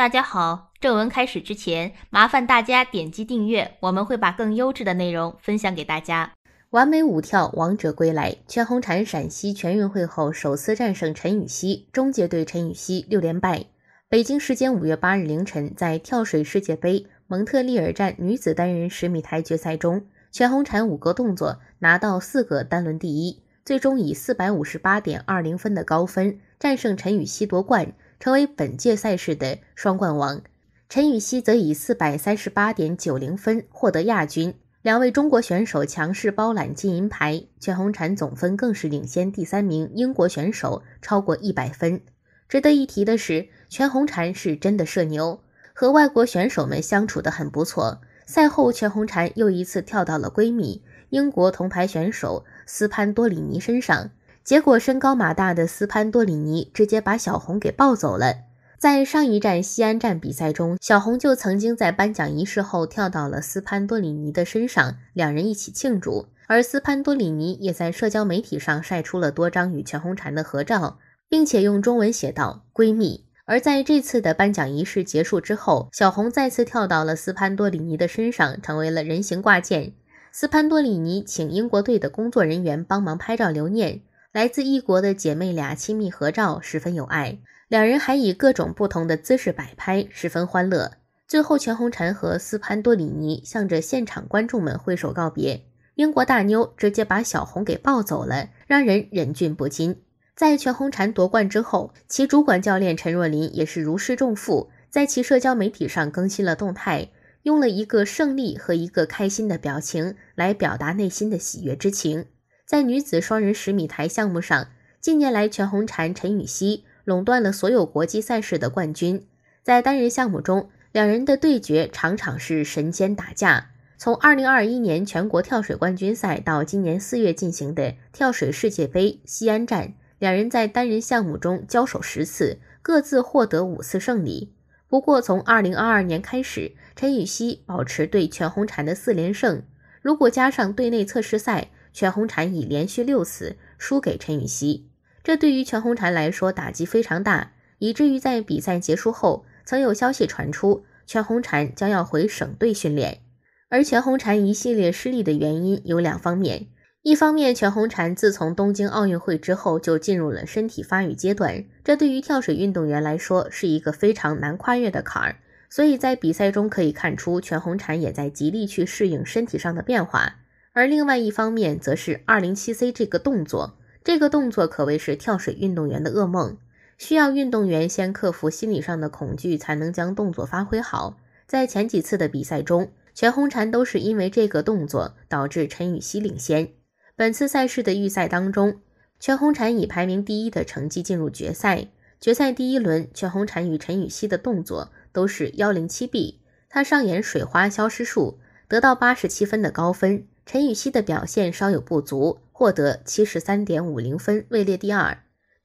大家好，正文开始之前，麻烦大家点击订阅，我们会把更优质的内容分享给大家。完美舞跳王者归来，全红婵陕西全运会后首次战胜陈芋汐，终结对陈芋汐六连败。北京时间五月八日凌晨，在跳水世界杯蒙特利尔站女子单人十米台决赛中，全红婵五个动作拿到四个单轮第一，最终以四百五十八点二零分的高分战胜陈芋汐夺冠。成为本届赛事的双冠王，陈芋汐则以四百三十八点九零分获得亚军。两位中国选手强势包揽金银牌，全红婵总分更是领先第三名英国选手超过一百分。值得一提的是，全红婵是真的社牛，和外国选手们相处的很不错。赛后，全红婵又一次跳到了闺蜜、英国铜牌选手斯潘多里尼身上。结果身高马大的斯潘多里尼直接把小红给抱走了。在上一站西安站比赛中，小红就曾经在颁奖仪式后跳到了斯潘多里尼的身上，两人一起庆祝。而斯潘多里尼也在社交媒体上晒出了多张与全红婵的合照，并且用中文写道“闺蜜”。而在这次的颁奖仪式结束之后，小红再次跳到了斯潘多里尼的身上，成为了人形挂件。斯潘多里尼请英国队的工作人员帮忙拍照留念。来自异国的姐妹俩亲密合照十分有爱，两人还以各种不同的姿势摆拍，十分欢乐。最后，全红婵和斯潘多里尼向着现场观众们挥手告别。英国大妞直接把小红给抱走了，让人忍俊不禁。在全红婵夺冠之后，其主管教练陈若琳也是如释重负，在其社交媒体上更新了动态，用了一个胜利和一个开心的表情来表达内心的喜悦之情。在女子双人十米台项目上，近年来全红婵、陈芋汐垄断了所有国际赛事的冠军。在单人项目中，两人的对决场场是神仙打架。从二零二一年全国跳水冠军赛到今年四月进行的跳水世界杯西安站，两人在单人项目中交手十次，各自获得五次胜利。不过，从二零二二年开始，陈芋汐保持对全红婵的四连胜。如果加上队内测试赛，全红婵已连续六次输给陈芋汐，这对于全红婵来说打击非常大，以至于在比赛结束后，曾有消息传出全红婵将要回省队训练。而全红婵一系列失利的原因有两方面：一方面，全红婵自从东京奥运会之后就进入了身体发育阶段，这对于跳水运动员来说是一个非常难跨越的坎儿，所以在比赛中可以看出全红婵也在极力去适应身体上的变化。而另外一方面，则是二零七 C 这个动作，这个动作可谓是跳水运动员的噩梦，需要运动员先克服心理上的恐惧，才能将动作发挥好。在前几次的比赛中，全红婵都是因为这个动作导致陈雨希领先。本次赛事的预赛当中，全红婵以排名第一的成绩进入决赛。决赛第一轮，全红婵与陈雨希的动作都是幺零七 B，她上演水花消失术，得到八十七分的高分。陈雨希的表现稍有不足，获得七十三点五零分，位列第二。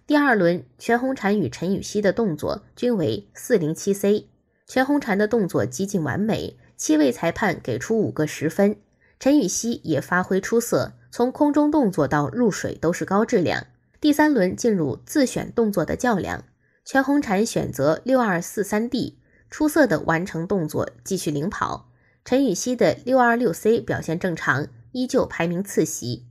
第二轮，全红婵与陈雨希的动作均为四零七 C，全红婵的动作极近完美，七位裁判给出五个十分。陈雨希也发挥出色，从空中动作到入水都是高质量。第三轮进入自选动作的较量，全红婵选择六二四三 D，出色的完成动作，继续领跑。陈雨汐的六二六 C 表现正常，依旧排名次席。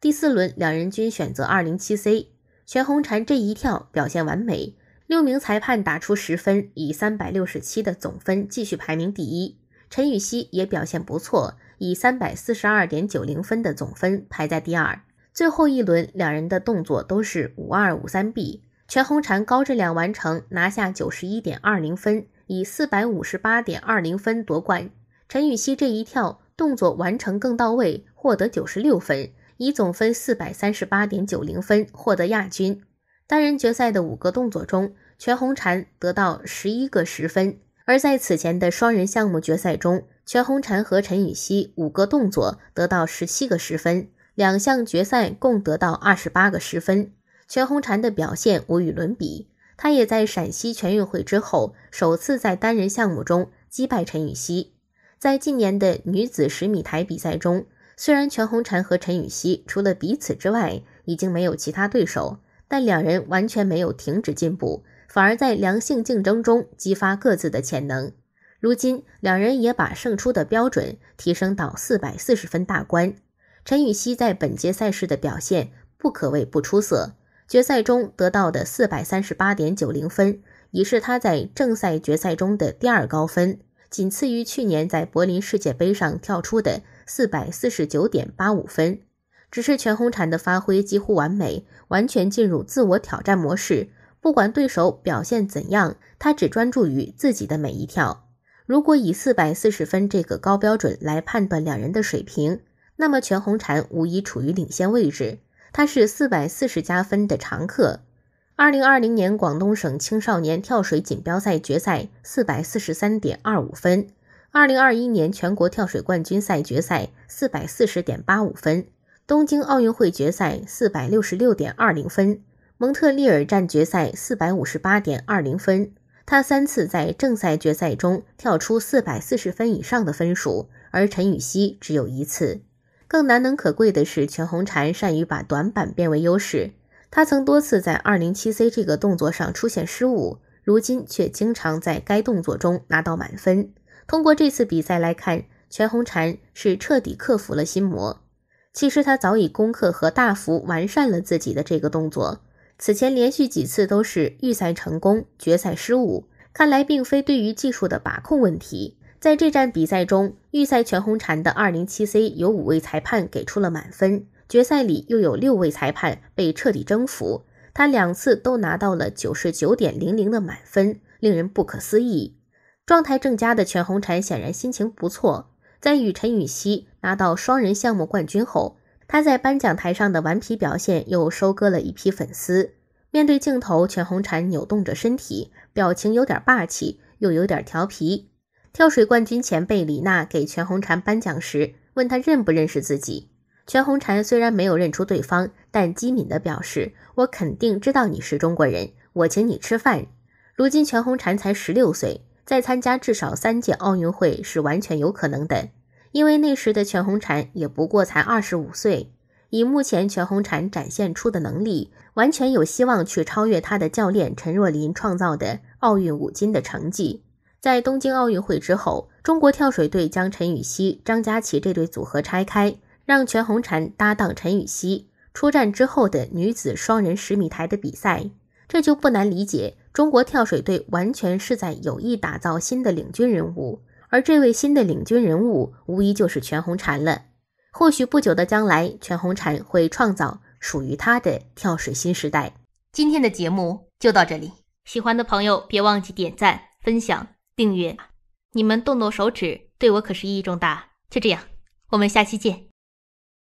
第四轮，两人均选择二零七 C，全红婵这一跳表现完美，六名裁判打出十分，以三百六十七的总分继续排名第一。陈雨汐也表现不错，以三百四十二点九零分的总分排在第二。最后一轮，两人的动作都是五二五三 B，全红婵高质量完成，拿下九十一点二零分，以四百五十八点二零分夺冠。陈雨锡这一跳动作完成更到位，获得九十六分，以总分四百三十八点九零分获得亚军。单人决赛的五个动作中，全红婵得到十一个十分，而在此前的双人项目决赛中，全红婵和陈雨锡五个动作得到十七个十分，两项决赛共得到二十八个十分。全红婵的表现无与伦比，她也在陕西全运会之后首次在单人项目中击败陈雨锡。在近年的女子十米台比赛中，虽然全红婵和陈芋汐除了彼此之外已经没有其他对手，但两人完全没有停止进步，反而在良性竞争中激发各自的潜能。如今，两人也把胜出的标准提升到四百四十分大关。陈芋汐在本届赛事的表现不可谓不出色，决赛中得到的四百三十八点九零分，已是她在正赛决赛中的第二高分。仅次于去年在柏林世界杯上跳出的四百四十九点八五分，只是全红婵的发挥几乎完美，完全进入自我挑战模式。不管对手表现怎样，他只专注于自己的每一跳。如果以四百四十分这个高标准来判断两人的水平，那么全红婵无疑处于领先位置。她是四百四十加分的常客。二零二零年广东省青少年跳水锦标赛决赛四百四十三点二五分，二零二一年全国跳水冠军赛决赛四百四十点八五分，东京奥运会决赛四百六十六点二零分，蒙特利尔站决赛四百五十八点二零分。他三次在正赛决赛中跳出四百四十分以上的分数，而陈雨希只有一次。更难能可贵的是，全红婵善于把短板变为优势。他曾多次在 207C 这个动作上出现失误，如今却经常在该动作中拿到满分。通过这次比赛来看，全红婵是彻底克服了心魔。其实他早已攻克和大幅完善了自己的这个动作。此前连续几次都是预赛成功，决赛失误，看来并非对于技术的把控问题。在这站比赛中，预赛全红婵的 207C 有五位裁判给出了满分。决赛里又有六位裁判被彻底征服，他两次都拿到了九十九点零零的满分，令人不可思议。状态正佳的全红婵显然心情不错，在与陈芋汐拿到双人项目冠军后，她在颁奖台上的顽皮表现又收割了一批粉丝。面对镜头，全红婵扭动着身体，表情有点霸气，又有点调皮。跳水冠军前辈李娜给全红婵颁奖时，问她认不认识自己。全红婵虽然没有认出对方，但机敏地表示：“我肯定知道你是中国人，我请你吃饭。”如今全红婵才十六岁，再参加至少三届奥运会是完全有可能的，因为那时的全红婵也不过才二十五岁。以目前全红婵展现出的能力，完全有希望去超越她的教练陈若琳创造的奥运五金的成绩。在东京奥运会之后，中国跳水队将陈芋汐、张家齐这对组合拆开。让全红婵搭档陈芋汐出战之后的女子双人十米台的比赛，这就不难理解，中国跳水队完全是在有意打造新的领军人物，而这位新的领军人物无疑就是全红婵了。或许不久的将来，全红婵会创造属于她的跳水新时代。今天的节目就到这里，喜欢的朋友别忘记点赞、分享、订阅，你们动动手指对我可是意义重大。就这样，我们下期见。